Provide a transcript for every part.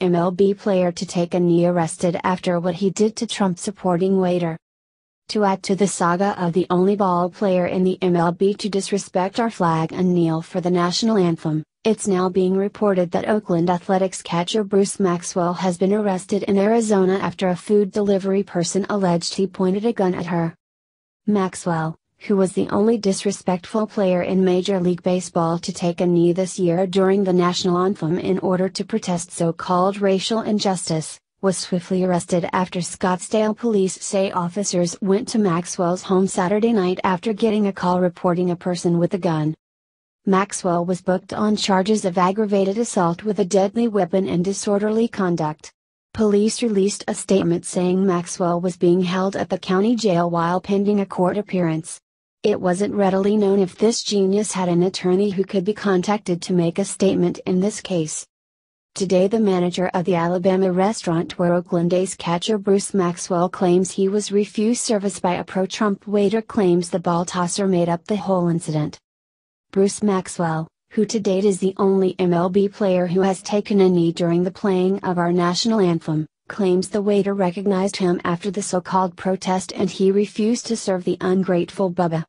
only MLB player to take a knee arrested after what he did to Trump supporting waiter. To add to the saga of the only ball player in the MLB to disrespect our flag and kneel for the national anthem, it's now being reported that Oakland Athletics catcher Bruce Maxwell has been arrested in Arizona after a food delivery person alleged he pointed a gun at her. Maxwell, who was the only disrespectful player in Major League Baseball to take a knee this year during the national anthem in order to protest so called racial injustice, was swiftly arrested after Scottsdale police say officers went to Maxwell's home Saturday night after getting a call reporting a person with a gun. Maxwell was booked on charges of aggravated assault with a deadly weapon and disorderly conduct. Police released a statement saying Maxwell was being held at the county jail while pending a court appearance. It wasn't readily known if this genius had an attorney who could be contacted to make a statement in this case. Today the manager of the Alabama restaurant where Oakland A's catcher Bruce Maxwell claims he was refused service by a pro-Trump waiter claims the ball tosser made up the whole incident. Bruce Maxwell, who to date is the only MLB player who has taken a knee during the playing of our national anthem, claims the waiter recognized him after the so-called protest and he refused to serve the ungrateful Bubba.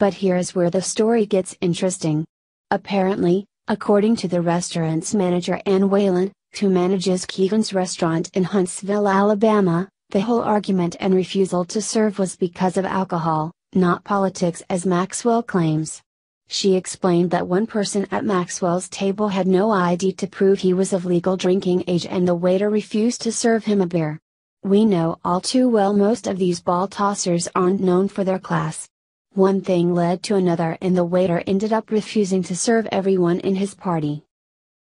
But here is where the story gets interesting. Apparently, according to the restaurant's manager Ann Whalen, who manages Keegan's restaurant in Huntsville, Alabama, the whole argument and refusal to serve was because of alcohol, not politics as Maxwell claims. She explained that one person at Maxwell's table had no ID to prove he was of legal drinking age and the waiter refused to serve him a beer. We know all too well most of these ball tossers aren't known for their class, one thing led to another and the waiter ended up refusing to serve everyone in his party.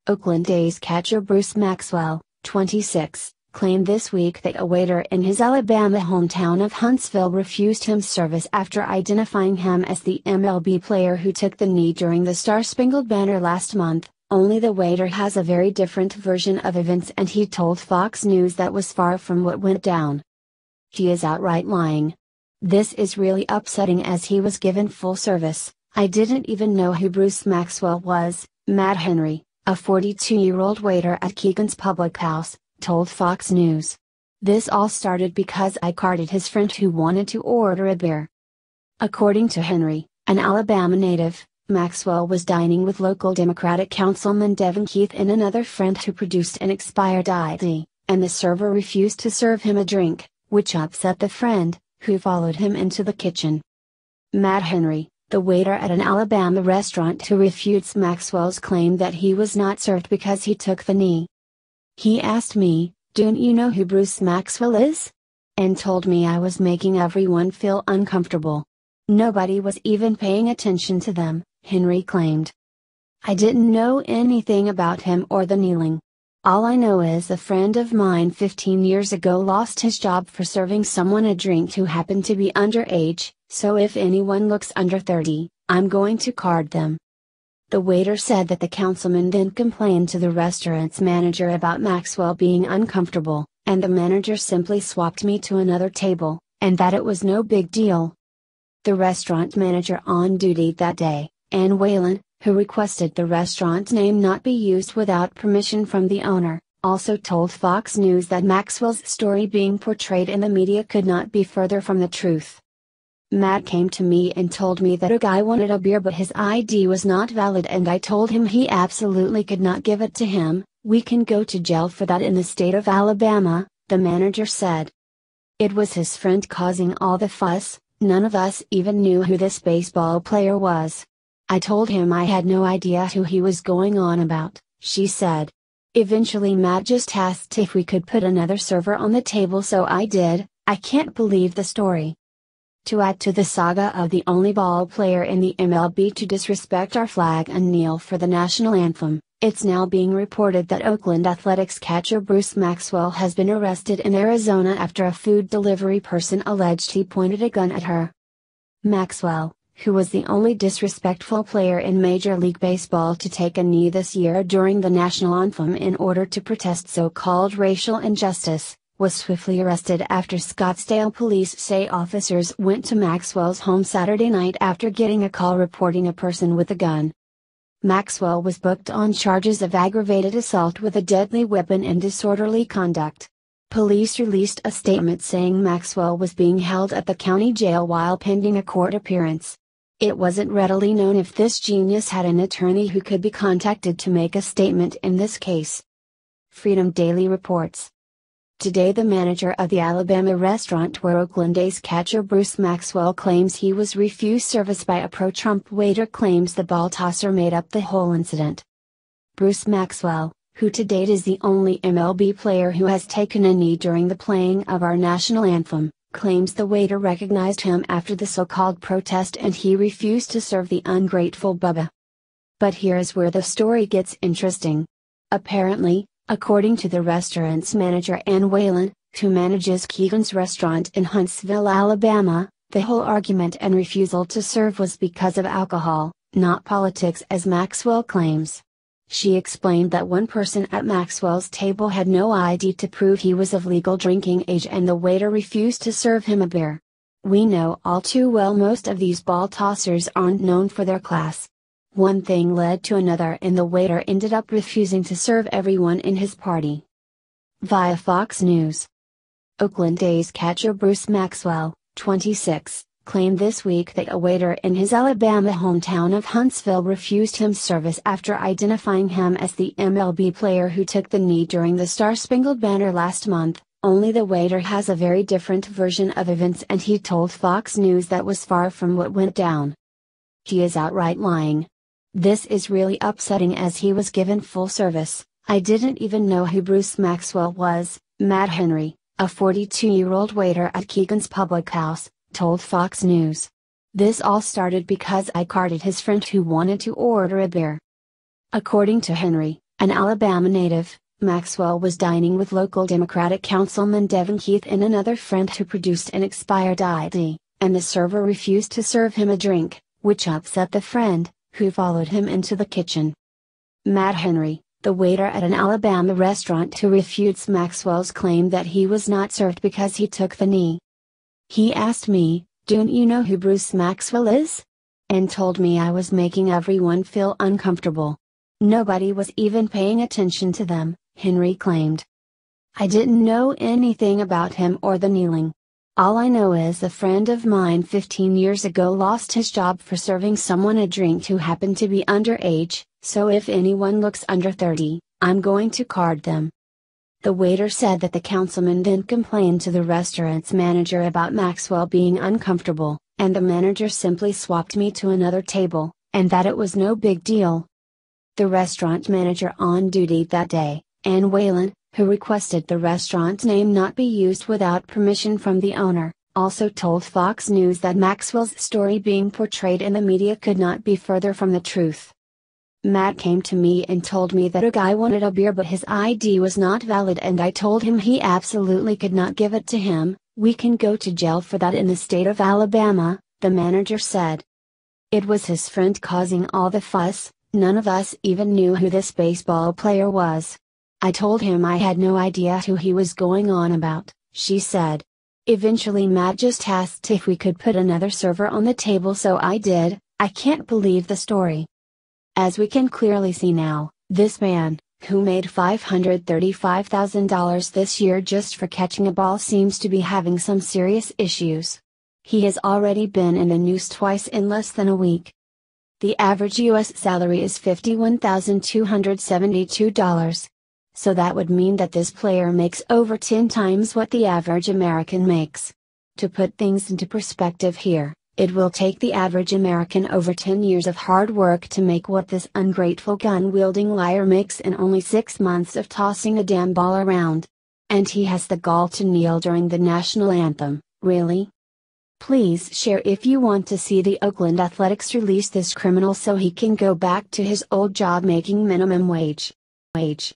Oakland A's catcher Bruce Maxwell, 26, claimed this week that a waiter in his Alabama hometown of Huntsville refused him service after identifying him as the MLB player who took the knee during the Star Spangled Banner last month. Only the waiter has a very different version of events, and he told Fox News that was far from what went down. He is outright lying, this is really upsetting as he was given full service. I didn't even know who Bruce Maxwell was, Matt Henry, a 42 year old waiter at Keegan's Public House, told Fox News. This all started because I carded his friend who wanted to order a beer. According to Henry, an Alabama native, Maxwell was dining with local Democratic Councilman Devin Keith and another friend who produced an expired ID, and the server refused to serve him a drink, which upset the friend, who followed him into the kitchen. Matt Henry, the waiter at an Alabama restaurant who refutes Maxwell's claim that he was not served because he took the knee. He asked me, Don't you know who Bruce Maxwell is? And told me I was making everyone feel uncomfortable. Nobody was even paying attention to them, Henry claimed. I didn't know anything about him or the kneeling. All I know is a friend of mine 15 years ago lost his job for serving someone a drink who happened to be underage, so if anyone looks under 30, I'm going to card them. The waiter said that the councilman then complained to the restaurant's manager about Maxwell being uncomfortable, and the manager simply swapped me to another table, and that it was no big deal. The restaurant manager on duty that day, Ann Whalen, who requested the restaurant name not be used without permission from the owner, also told Fox News that Maxwell's story being portrayed in the media could not be further from the truth. Matt came to me and told me that a guy wanted a beer but his ID was not valid and I told him he absolutely could not give it to him, we can go to jail for that in the state of Alabama, the manager said. It was his friend causing all the fuss, none of us even knew who this baseball player was. I told him I had no idea who he was going on about, she said. Eventually Matt just asked if we could put another server on the table so I did, I can't believe the story. To add to the saga of the only ball player in the MLB to disrespect our flag and kneel for the national anthem, it's now being reported that Oakland Athletics catcher Bruce Maxwell has been arrested in Arizona after a food delivery person alleged he pointed a gun at her. Maxwell, who was the only disrespectful player in Major League Baseball to take a knee this year during the national anthem in order to protest so called racial injustice, was swiftly arrested after Scottsdale police say officers went to Maxwell's home Saturday night after getting a call reporting a person with a gun. Maxwell was booked on charges of aggravated assault with a deadly weapon and disorderly conduct. Police released a statement saying Maxwell was being held at the county jail while pending a court appearance. It wasn't readily known if this genius had an attorney who could be contacted to make a statement in this case. Freedom Daily reports. Today, the manager of the Alabama restaurant where Oakland A's catcher Bruce Maxwell claims he was refused service by a pro Trump waiter claims the ball tosser made up the whole incident. Bruce Maxwell, who to date is the only MLB player who has taken a knee during the playing of our national anthem, claims the waiter recognized him after the so called protest and he refused to serve the ungrateful Bubba. But here is where the story gets interesting. Apparently, according to the restaurant's manager Ann Whalen, who manages Keegan's restaurant in Huntsville, Alabama, the whole argument and refusal to serve was because of alcohol, not politics as Maxwell claims. She explained that one person at Maxwell's table had no ID to prove he was of legal drinking age and the waiter refused to serve him a beer. We know all too well most of these ball tossers aren't known for their class. One thing led to another and the waiter ended up refusing to serve everyone in his party. Via Fox News Oakland A's catcher Bruce Maxwell, 26, claimed this week that a waiter in his Alabama hometown of Huntsville refused him service after identifying him as the MLB player who took the knee during the Star Spangled Banner last month. Only the waiter has a very different version of events, and he told Fox News that was far from what went down. He is outright lying. This is really upsetting as he was given full service. I didn't even know who Bruce Maxwell was, Matt Henry, a 42 year old waiter at Keegan's Public House, told Fox News. This all started because I carded his friend who wanted to order a beer. According to Henry, an Alabama native, Maxwell was dining with local Democratic Councilman Devin Keith and another friend who produced an expired ID, and the server refused to serve him a drink, which upset the friend, who followed him into the kitchen. Matt Henry, the waiter at an Alabama restaurant who refutes Maxwell's claim that he was not served because he took the knee, he asked me, Don't you know who Bruce Maxwell is? And told me I was making everyone feel uncomfortable. Nobody was even paying attention to them, Henry claimed. I didn't know anything about him or the kneeling. All I know is a friend of mine 15 years ago lost his job for serving someone a drink who happened to be underage, so if anyone looks under 30, I'm going to card them. The waiter said that the councilman then complained to the restaurant's manager about Maxwell being uncomfortable, and the manager simply swapped me to another table, and that it was no big deal. The restaurant manager on duty that day, Ann Whalen, who requested the restaurant's name not be used without permission from the owner, also told Fox News that Maxwell's story being portrayed in the media could not be further from the truth. Matt came to me and told me that a guy wanted a beer but his ID was not valid and I told him he absolutely could not give it to him, we can go to jail for that in the state of Alabama, the manager said. It was his friend causing all the fuss, none of us even knew who this baseball player was. I told him I had no idea who he was going on about, she said. Eventually Matt just asked if we could put another server on the table so I did, I can't believe the story. As we can clearly see now, this man, who made $535,000 this year just for catching a ball seems to be having some serious issues. He has already been in the news twice in less than a week. The average U.S. salary is $51,272. So that would mean that this player makes over 10 times what the average American makes. To put things into perspective here, it will take the average American over 10 years of hard work to make what this ungrateful gun wielding liar makes in only six months of tossing a damn ball around. And he has the gall to kneel during the national anthem, really? Please share if you want to see the Oakland Athletics release this criminal so he can go back to his old job making minimum wage. Wage.